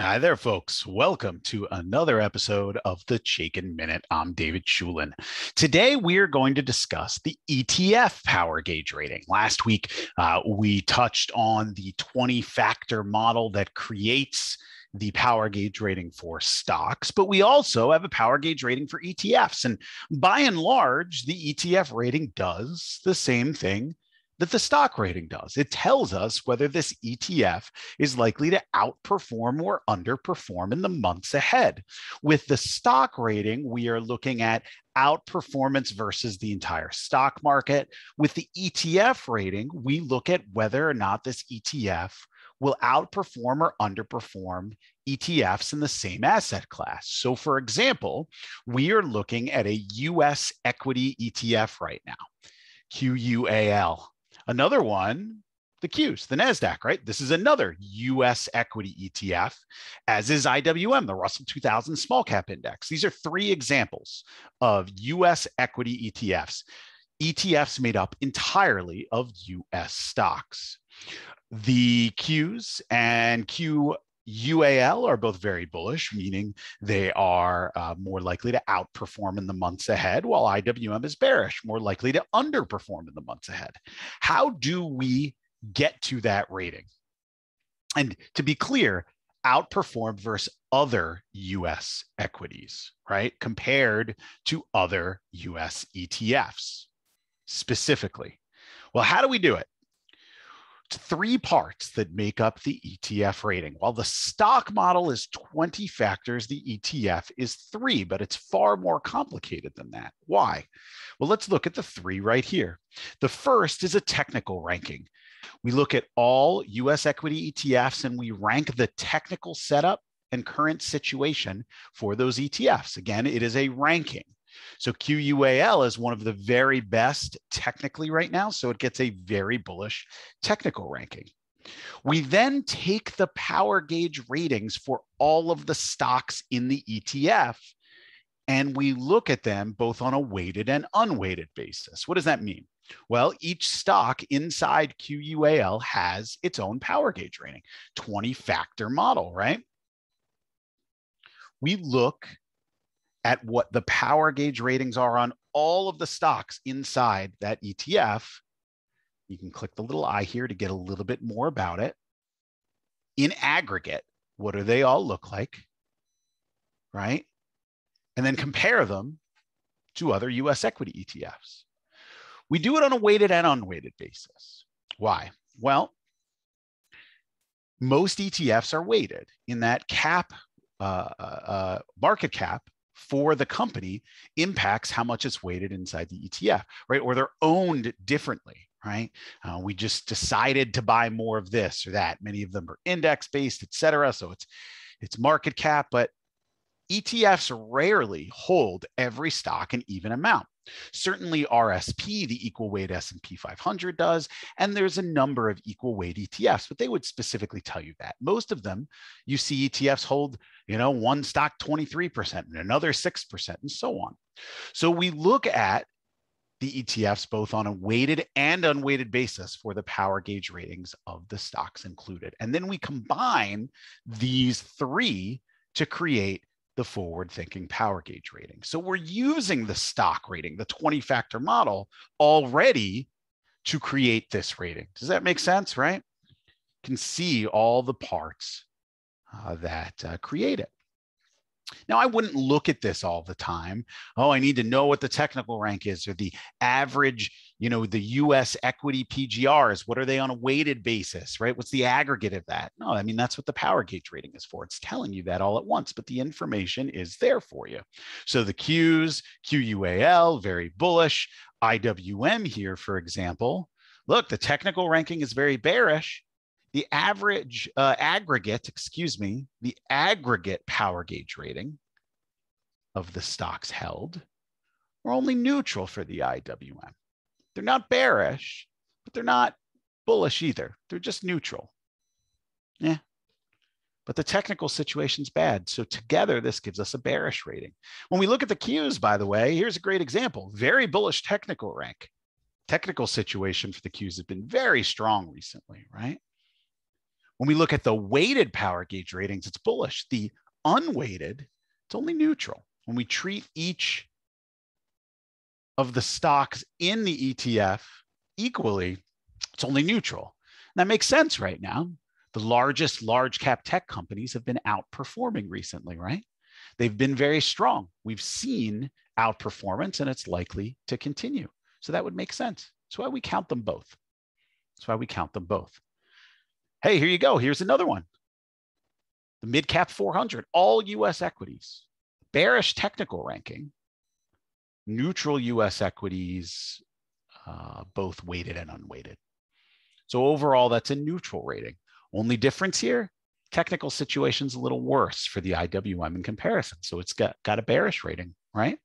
Hi there, folks. Welcome to another episode of the Chicken Minute. I'm David Shulin. Today, we're going to discuss the ETF power gauge rating. Last week, uh, we touched on the 20 factor model that creates the power gauge rating for stocks, but we also have a power gauge rating for ETFs. And by and large, the ETF rating does the same thing that the stock rating does. It tells us whether this ETF is likely to outperform or underperform in the months ahead. With the stock rating, we are looking at outperformance versus the entire stock market. With the ETF rating, we look at whether or not this ETF will outperform or underperform ETFs in the same asset class. So, for example, we are looking at a US equity ETF right now, QUAL. Another one, the Qs, the NASDAQ, right? This is another US equity ETF, as is IWM, the Russell 2000 Small Cap Index. These are three examples of US equity ETFs, ETFs made up entirely of US stocks. The Qs and Q UAL are both very bullish, meaning they are uh, more likely to outperform in the months ahead, while IWM is bearish, more likely to underperform in the months ahead. How do we get to that rating? And to be clear, outperform versus other US equities, right? Compared to other US ETFs specifically. Well, how do we do it? three parts that make up the ETF rating. While the stock model is 20 factors, the ETF is three, but it's far more complicated than that. Why? Well, let's look at the three right here. The first is a technical ranking. We look at all US equity ETFs and we rank the technical setup and current situation for those ETFs. Again, it is a ranking. So QUAL is one of the very best technically right now. So it gets a very bullish technical ranking. We then take the power gauge ratings for all of the stocks in the ETF and we look at them both on a weighted and unweighted basis. What does that mean? Well, each stock inside QUAL has its own power gauge rating, 20 factor model, right? We look at what the power gauge ratings are on all of the stocks inside that ETF. You can click the little eye here to get a little bit more about it. In aggregate, what do they all look like? Right? And then compare them to other US equity ETFs. We do it on a weighted and unweighted basis. Why? Well, most ETFs are weighted in that cap, uh, uh, uh market cap for the company impacts how much it's weighted inside the ETF, right? Or they're owned differently, right? Uh, we just decided to buy more of this or that. Many of them are index based, et cetera. So it's it's market cap, but ETFs rarely hold every stock in even amount. Certainly RSP, the equal weight S&P 500 does, and there's a number of equal weight ETFs, but they would specifically tell you that. Most of them, you see ETFs hold, you know, one stock 23% and another 6% and so on. So we look at the ETFs both on a weighted and unweighted basis for the power gauge ratings of the stocks included. And then we combine these three to create the forward thinking power gauge rating. So we're using the stock rating, the 20 factor model already to create this rating. Does that make sense, right? You can see all the parts uh, that uh, create it. Now, I wouldn't look at this all the time. Oh, I need to know what the technical rank is or the average, you know, the US equity PGRs. What are they on a weighted basis, right? What's the aggregate of that? No, I mean, that's what the power gauge rating is for. It's telling you that all at once, but the information is there for you. So the Qs, QUAL, very bullish. IWM here, for example. Look, the technical ranking is very bearish the average uh, aggregate, excuse me, the aggregate power gauge rating of the stocks held are only neutral for the IWM. They're not bearish, but they're not bullish either. They're just neutral. Yeah. But the technical situation's bad. So together, this gives us a bearish rating. When we look at the cues, by the way, here's a great example. Very bullish technical rank. Technical situation for the cues have been very strong recently, right? When we look at the weighted power gauge ratings, it's bullish. The unweighted, it's only neutral. When we treat each of the stocks in the ETF equally, it's only neutral. And that makes sense right now. The largest large cap tech companies have been outperforming recently, right? They've been very strong. We've seen outperformance and it's likely to continue. So that would make sense. That's why we count them both. That's why we count them both hey, here you go. Here's another one. The mid cap 400, all US equities, bearish technical ranking, neutral US equities, uh, both weighted and unweighted. So overall, that's a neutral rating. Only difference here, technical situation's a little worse for the IWM in comparison. So it's got, got a bearish rating, right?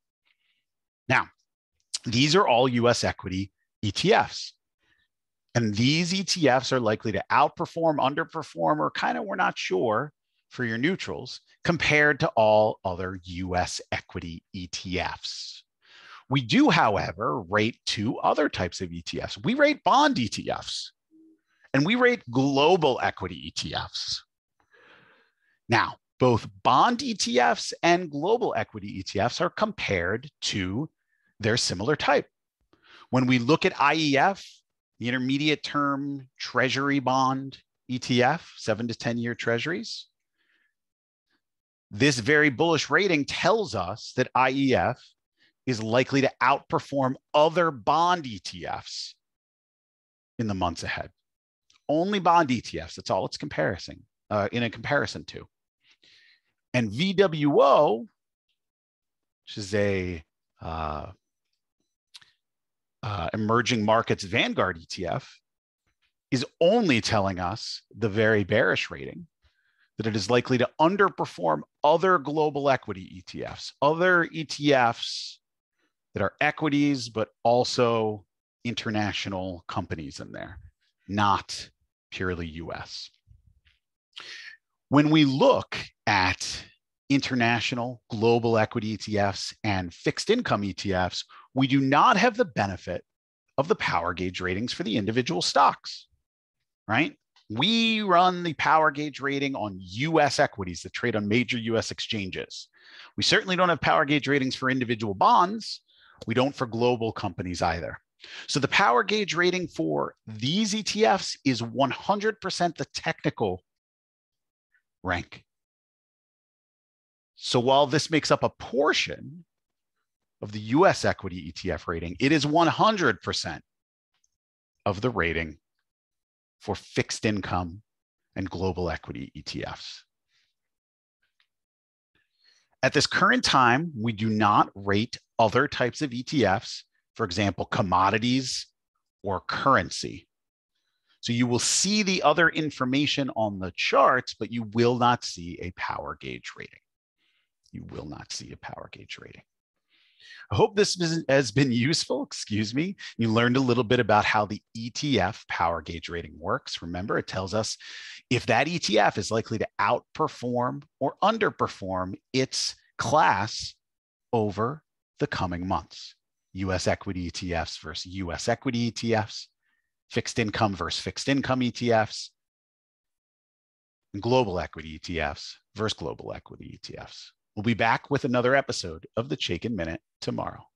Now, these are all US equity ETFs. And these ETFs are likely to outperform, underperform, or kind of we're not sure for your neutrals compared to all other US equity ETFs. We do, however, rate two other types of ETFs. We rate bond ETFs and we rate global equity ETFs. Now, both bond ETFs and global equity ETFs are compared to their similar type. When we look at IEF the intermediate term treasury bond ETF, seven to 10 year treasuries. This very bullish rating tells us that IEF is likely to outperform other bond ETFs in the months ahead. Only bond ETFs, that's all it's comparing uh, in a comparison to. And VWO, which is a uh, uh, emerging markets Vanguard ETF is only telling us the very bearish rating that it is likely to underperform other global equity ETFs, other ETFs that are equities, but also international companies in there, not purely US. When we look at international global equity ETFs and fixed income ETFs, we do not have the benefit of the power gauge ratings for the individual stocks, right? We run the power gauge rating on US equities that trade on major US exchanges. We certainly don't have power gauge ratings for individual bonds. We don't for global companies either. So the power gauge rating for these ETFs is 100% the technical rank. So while this makes up a portion of the US equity ETF rating, it is 100% of the rating for fixed income and global equity ETFs. At this current time, we do not rate other types of ETFs, for example, commodities or currency. So you will see the other information on the charts, but you will not see a power gauge rating you will not see a power gauge rating. I hope this has been useful. Excuse me. You learned a little bit about how the ETF power gauge rating works. Remember, it tells us if that ETF is likely to outperform or underperform its class over the coming months. US equity ETFs versus US equity ETFs, fixed income versus fixed income ETFs, and global equity ETFs versus global equity ETFs. We'll be back with another episode of the Chaikin Minute tomorrow.